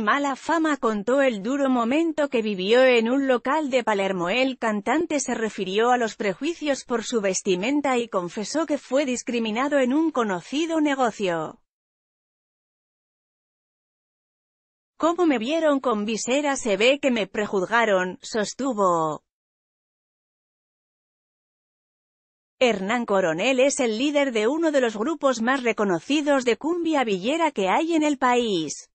mala fama contó el duro momento que vivió en un local de Palermo. El cantante se refirió a los prejuicios por su vestimenta y confesó que fue discriminado en un conocido negocio. Como me vieron con visera se ve que me prejuzgaron, sostuvo. Hernán Coronel es el líder de uno de los grupos más reconocidos de cumbia villera que hay en el país.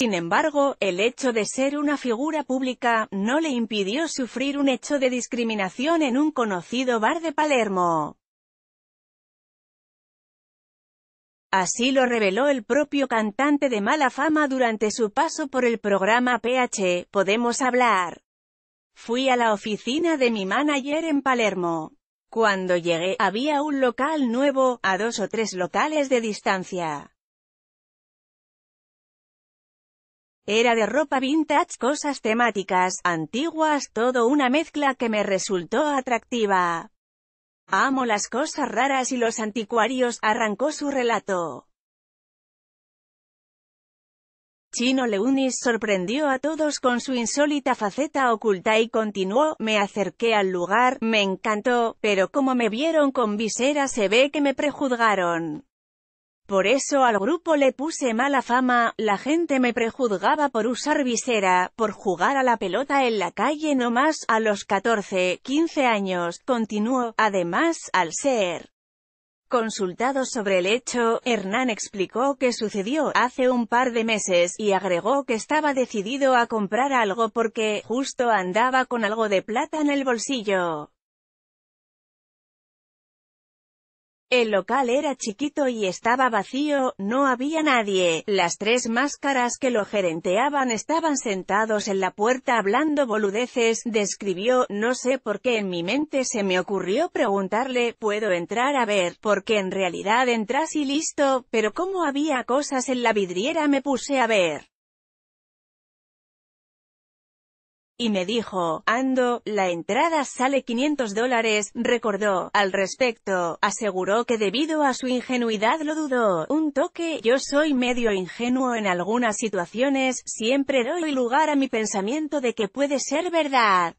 Sin embargo, el hecho de ser una figura pública, no le impidió sufrir un hecho de discriminación en un conocido bar de Palermo. Así lo reveló el propio cantante de mala fama durante su paso por el programa PH, Podemos Hablar. Fui a la oficina de mi manager en Palermo. Cuando llegué, había un local nuevo, a dos o tres locales de distancia. Era de ropa vintage, cosas temáticas, antiguas, todo una mezcla que me resultó atractiva. Amo las cosas raras y los anticuarios, arrancó su relato. Chino Leunis sorprendió a todos con su insólita faceta oculta y continuó, me acerqué al lugar, me encantó, pero como me vieron con visera se ve que me prejuzgaron. Por eso al grupo le puse mala fama, la gente me prejuzgaba por usar visera, por jugar a la pelota en la calle no más, a los 14, 15 años, continuó, además, al ser Consultado sobre el hecho, Hernán explicó que sucedió hace un par de meses, y agregó que estaba decidido a comprar algo porque, justo andaba con algo de plata en el bolsillo. El local era chiquito y estaba vacío, no había nadie. Las tres máscaras que lo gerenteaban estaban sentados en la puerta hablando boludeces, describió, no sé por qué en mi mente se me ocurrió preguntarle, ¿puedo entrar a ver? Porque en realidad entras y listo, pero como había cosas en la vidriera me puse a ver. y me dijo, Ando, la entrada sale 500 dólares, recordó, al respecto, aseguró que debido a su ingenuidad lo dudó, un toque, yo soy medio ingenuo en algunas situaciones, siempre doy lugar a mi pensamiento de que puede ser verdad.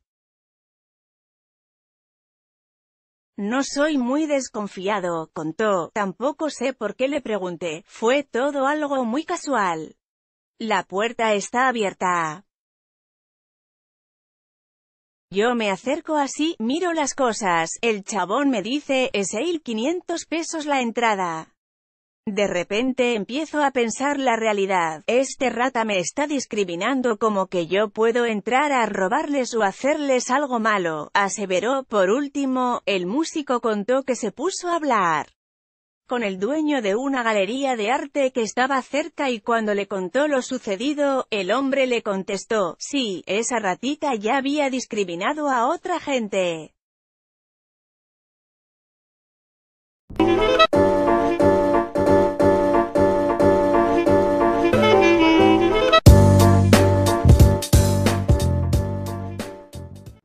No soy muy desconfiado, contó, tampoco sé por qué le pregunté, fue todo algo muy casual. La puerta está abierta. Yo me acerco así, miro las cosas, el chabón me dice, es el 500 pesos la entrada. De repente empiezo a pensar la realidad, este rata me está discriminando como que yo puedo entrar a robarles o hacerles algo malo, aseveró, por último, el músico contó que se puso a hablar con el dueño de una galería de arte que estaba cerca y cuando le contó lo sucedido, el hombre le contestó, sí, esa ratita ya había discriminado a otra gente.